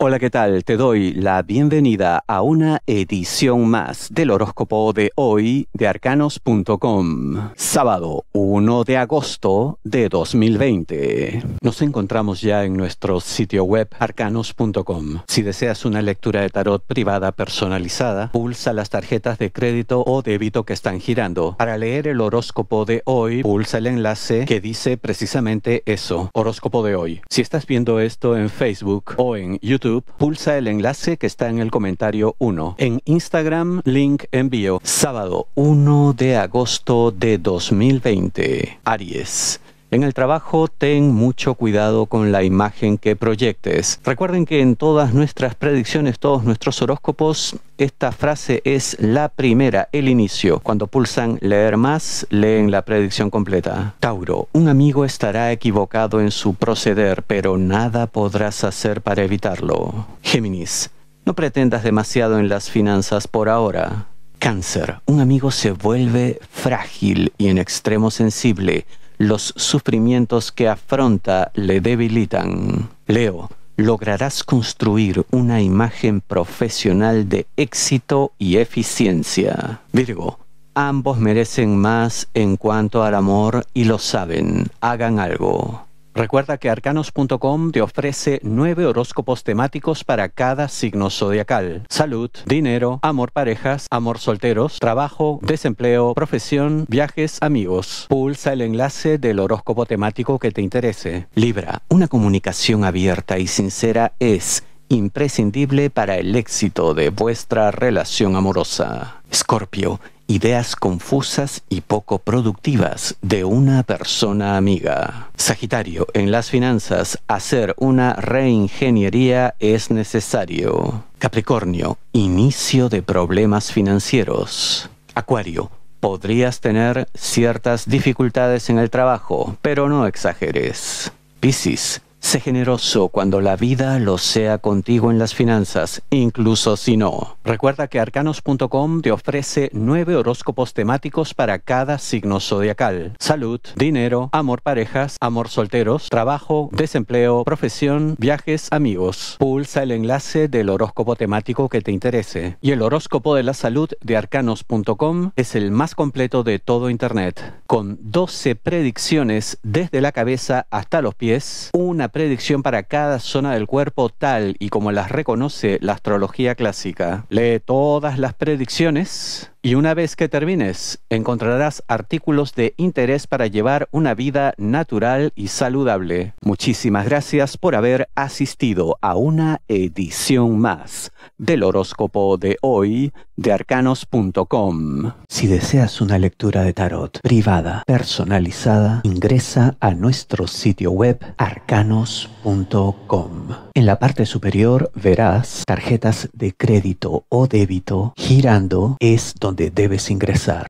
Hola, ¿qué tal? Te doy la bienvenida a una edición más del horóscopo de hoy de arcanos.com. Sábado 1 de agosto de 2020. Nos encontramos ya en nuestro sitio web arcanos.com. Si deseas una lectura de tarot privada personalizada, pulsa las tarjetas de crédito o débito que están girando. Para leer el horóscopo de hoy, pulsa el enlace que dice precisamente eso, horóscopo de hoy. Si estás viendo esto en Facebook o en YouTube, pulsa el enlace que está en el comentario 1. En Instagram, link envío. Sábado 1 de agosto de 2020. Aries. En el trabajo ten mucho cuidado con la imagen que proyectes. Recuerden que en todas nuestras predicciones, todos nuestros horóscopos, esta frase es la primera, el inicio. Cuando pulsan leer más, leen la predicción completa. Tauro, un amigo estará equivocado en su proceder, pero nada podrás hacer para evitarlo. Géminis, no pretendas demasiado en las finanzas por ahora. Cáncer, un amigo se vuelve frágil y en extremo sensible los sufrimientos que afronta le debilitan. Leo, lograrás construir una imagen profesional de éxito y eficiencia. Virgo, ambos merecen más en cuanto al amor y lo saben, hagan algo. Recuerda que arcanos.com te ofrece nueve horóscopos temáticos para cada signo zodiacal. Salud, dinero, amor parejas, amor solteros, trabajo, desempleo, profesión, viajes, amigos. Pulsa el enlace del horóscopo temático que te interese. Libra, una comunicación abierta y sincera es imprescindible para el éxito de vuestra relación amorosa. Escorpio, ideas confusas y poco productivas de una persona amiga. Sagitario, en las finanzas, hacer una reingeniería es necesario. Capricornio, inicio de problemas financieros. Acuario, podrías tener ciertas dificultades en el trabajo, pero no exageres. Piscis, Sé generoso cuando la vida lo sea contigo en las finanzas, incluso si no. Recuerda que arcanos.com te ofrece nueve horóscopos temáticos para cada signo zodiacal. Salud, dinero, amor parejas, amor solteros, trabajo, desempleo, profesión, viajes, amigos. Pulsa el enlace del horóscopo temático que te interese. Y el horóscopo de la salud de arcanos.com es el más completo de todo Internet, con 12 predicciones desde la cabeza hasta los pies, una predicción para cada zona del cuerpo tal y como las reconoce la astrología clásica. Lee todas las predicciones y una vez que termines, encontrarás artículos de interés para llevar una vida natural y saludable. Muchísimas gracias por haber asistido a una edición más del horóscopo de hoy de arcanos.com. Si deseas una lectura de tarot privada, personalizada, ingresa a nuestro sitio web arcanos.com. En la parte superior verás tarjetas de crédito o débito girando es donde debes ingresar.